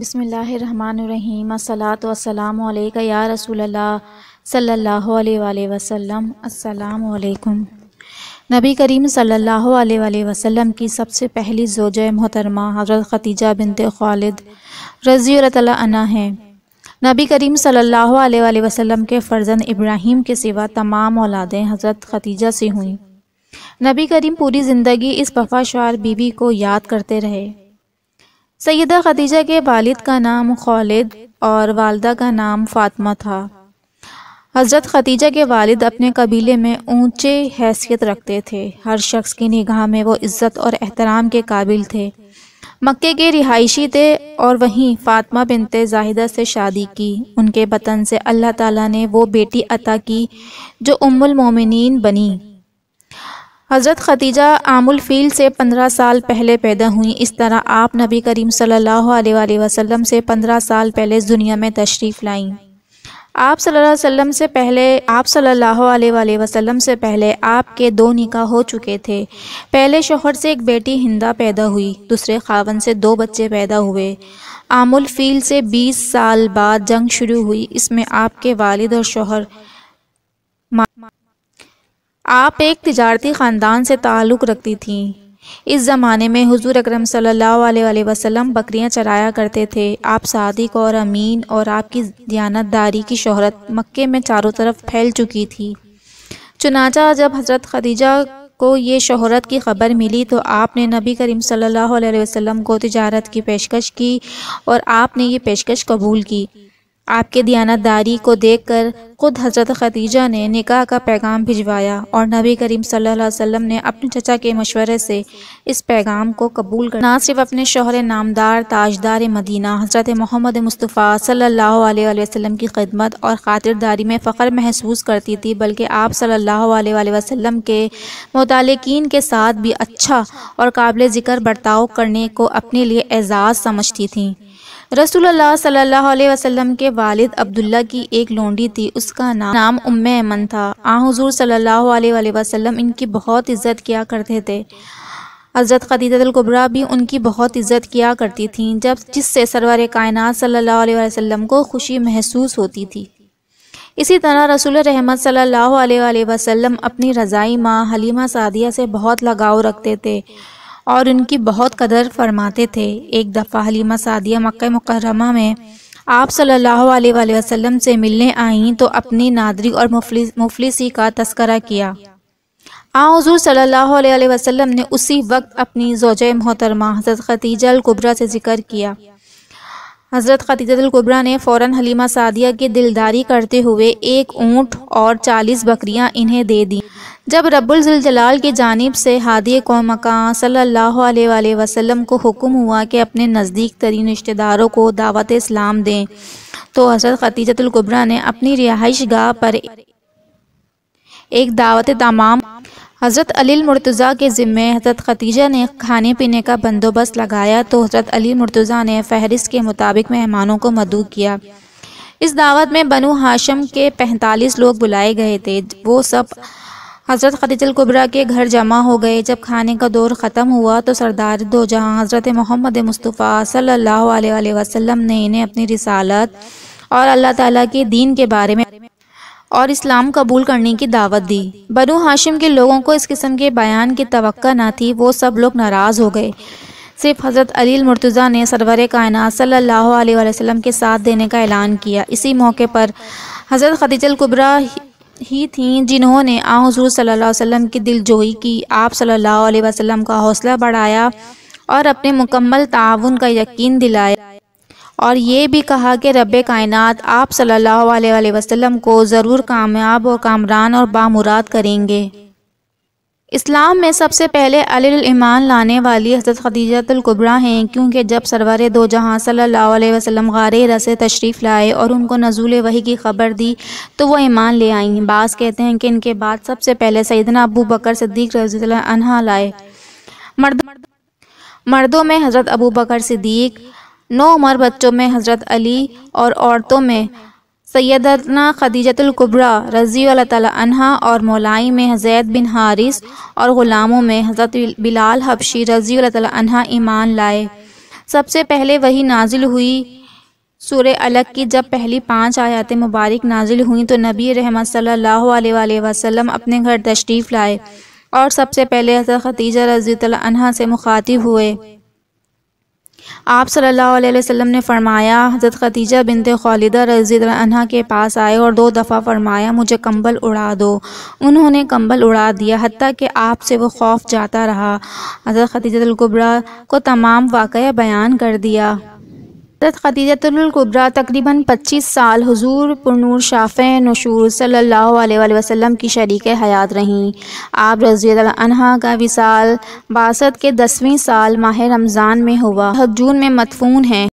बसमीम सलात वसलाम या रसूल सल्लल्लाहु अलैहि वसल्लम अस्सलाम वालेकुम नबी करीम सल्लल्लाहु अलैहि वसल्लम की सबसे पहली जोज मोहतरमा हज़रत खतीजा बिनते खालिद रज़ी तना हैं नबी करीम सल्लल्लाहु अलैहि वसल्लम के फ़र्जंद इब्राहिम के सिवा तमाम औलादें हज़रत खतीजा से हुईं नबी करीम पूरी ज़िंदगी इस बफाशार बीवी को याद करते रहे सैदा खदीजा के वालिद का नाम खालिद और वालदा का नाम फातमा था हज़रत खतीजा के वालिद अपने कबीले में ऊंचे हैसियत रखते थे हर शख्स की निगाह में वो इज़्ज़त और एहतराम के काबिल थे मक्के के रिहायशी थे और वहीं फातमा बिनते जाहिदा से शादी की उनके बतन से अल्लाह ताला ने वो बेटी अता की जो उम्मुल मोमिनीन बनी हज़रत खदीजा आमुलफ़ील से पंद्रह साल पहले पैदा हुई इस तरह आप नबी करीम सल्लल्लाहु अलैहि वसल्लम से पंद्रह साल पहले दुनिया में तशरीफ़ लाईं आप सल्लल्लाहु अलैहि वसल्लम से पहले आप सल्लल्लाहु अलैहि वसल्लम से पहले आपके दो निकाह हो चुके थे पहले शोहर से एक बेटी हिंदा पैदा हुई दूसरे खावन से दो बच्चे पैदा हुए आमुल फील से बीस साल बाद जंग शुरू हुई इसमें आपके वालिद और शोहर आप एक तजारती ख़ानदान से ताल्लुक़ रखती थीं इस ज़माने में हुजूर अकरम सल्लल्लाहु अलैहि वसल्लम बकरियां चराया करते थे आप सादिक और अमीन और आपकी दयानतदारी की शोहरत मक्के में चारों तरफ फैल चुकी थी चुनाचा जब हज़रत खदीजा को ये शोहरत की ख़बर मिली तो आपने नबी करीम सल्लल्लाहु अलैहि वसल्लम को तजारत की पेशकश की और आपने ये पेशकश कबूल की आपके दयानतदारी को देखकर खुद हजरत खदीजा ने निकाह का पैगाम भिजवाया और नबी करीम सल्लल्लाहु अलैहि वसल्लम ने अपने चचा के मशवरे से इस पैगाम को कबूल कर ना सिर्फ अपने शोहर नामदार ताजदार मदीना हजरत मोहम्मद मुस्तफ़ा सल्लल्लाहु अलैहि वसल्लम की खिदमत और खातिरदारी में फ़ख्र महसूस करती थी बल्कि आप सल्लल्लाहु अलैहि वसल्लम के मुतालिकीन के साथ भी अच्छा और काबिल ज़िक्र बर्ताव करने को अपने लिए एजाज़ समझती थी रसूलुल्लाह सल्लल्लाहु अलैहि वसल्लम के वालिद अब्दुल्ला की एक लोंडी थी उसका नाम नाम उम्म अमन था आ हजूर सल्लल्लाहु अलैहि वसल्लम इनकी बहुत इज्जत किया करते थे हज़रत ख़दीजतलकुबरा भी उनकी बहुत इज़्ज़त किया करती थीं जब जिससे सरवर कायनात सल्लल्लाहु अलैहि वसल्लम को खुशी महसूस होती थी इसी तरह रसूल रहमत सल्लल्लाहु अलैहि वसल्लम अपनी रज़ाई माँ हलीमा सादिया से बहुत लगाव रखते थे और उनकी बहुत कदर फरमाते थे एक दफ़ा हलीमा सादिया मक् मुकरमा में आप सल्लल्लाहु अलैहि वसल्लम से मिलने आईं तो अपनी नादरी और मुफलिस मुफलिसी का तस्करा किया आजूर सल्लल्लाहु अलैहि वसल्लम ने उसी वक्त अपनी जोज मोहतरमा हजरत खतीजा कुबरा से जिक्र किया हज़रत ख़तीजतुल्कुबरा ने फ़ौर हलीमा सादिया की दिलदारी करते हुए एक ऊँट और चालीस बकरियाँ इन्हें दे दी जब रब्ज़लजलाल की जानब से हादी मकान सल्ला वसलम को हुक्म हुआ कि अपने नज़दीक तरीन रिश्तेदारों को दावत इस्लाम दें तो हज़रत ख़तीजतुल्कुबरा ने अपनी रिहाइश गाह पर एक दावत तमाम हज़रत अली मुर्तज़ा के ज़िम्मे हज़रत खतीजा ने खाने पीने का बंदोबस्त लगाया तो हज़रत अली मुर्तज़ा ने फहरिस्त के मुताबिक मेहमानों को मदू किया इस दावत में बनु हाशम के पैंतालीस लोग बुलाए गए थे वो सब हज़रत कुबरा के घर जमा हो गए जब खाने का दौर ख़त्म हुआ तो सरदार दो जहाँ हज़रत मोहम्मद मुस्तफ़ा सल्ला अलैहि ने इन्हें अपनी रिसालत और अल्लाह ताली के दीन के बारे में और इस्लाम कबूल करने की दावत दी बनु हाशिम के लोगों को इस किस्म के बयान की तो ना थी वो सब लोग नाराज़ हो गए सिर्फ हज़रत अली मुर्तज़ा ने सरवर कायनात सल्लल्लाहु अलैहि वसल्लम के साथ देने का ऐलान किया इसी मौके पर हज़रत खदीजल कुबरा ही थीं जिन्होंने आ हजूर सल्ला वसम की दिलजोई की आप सल्ला वसम का हौसला बढ़ाया और अपने मुकम्मल ताउन का यकीन दिलाया और ये भी कहा कि रब कायनात आप सल्लल्लाहु अलैहि वसल्लम को ज़रूर कामयाब और कामरान और बामुराद करेंगे इस्लाम में सबसे पहले अलमान लाने वाली हज़रत खदीजतुल्कुबरा हैं क्योंकि जब सरवर दो जहाँ सल्ला वसलम गार रस तशरीफ़ लाए और उनको नजूल वही की खबर दी तो वह ईमान ले आई बास कहते हैं कि इनके बाद सबसे पहले सैदना अबू बकर सदीक रजी लाए मर्द मर्दों में हज़रत अबू बकर सिद्दीक नौ उम्र बच्चों में हज़रत अली और औरतों में सैदना खदीजतुल्कुबरा रज़ी तह और मौलाई में हज़ैद बिन हारिस और ग़ुलामों में हज़रत बिलाल हबशी रज़ी तहा ईमान लाए सबसे पहले वही नाजिल हुई सूर्य अलग की जब पहली पांच आयात मुबारक नाजिल हुई तो नबी रहमत सल्लल्लाहु वसम अपने घर तशरीफ़ लाए और सबसे पहले हज़रत खतीजा रज़ी तहा से मुखातिब हुए आप सल्लल्लाहु अलैहि वसल्लम ने फ़रमाया हज़रत खतीजा बिनते खालिदा रजी अनहा के पास आए और दो दफ़ा फ़रमाया मुझे कंबल उड़ा दो उन्होंने कंबल उड़ा दिया हती कि आप से वो खौफ जाता रहा हज़रत खतीजा कुबरा को तमाम वाक़ बयान कर दिया हज़रत खदीजतुल्कुब्रा तकरीबन 25 साल हजूर पुरूर शाफ़ नशूर सल्ला वसलम की शरीक हयात रहीं आप रजी का विसाल बासत के दसवें साल माह रमज़ान में हुआ जून में मदफून हैं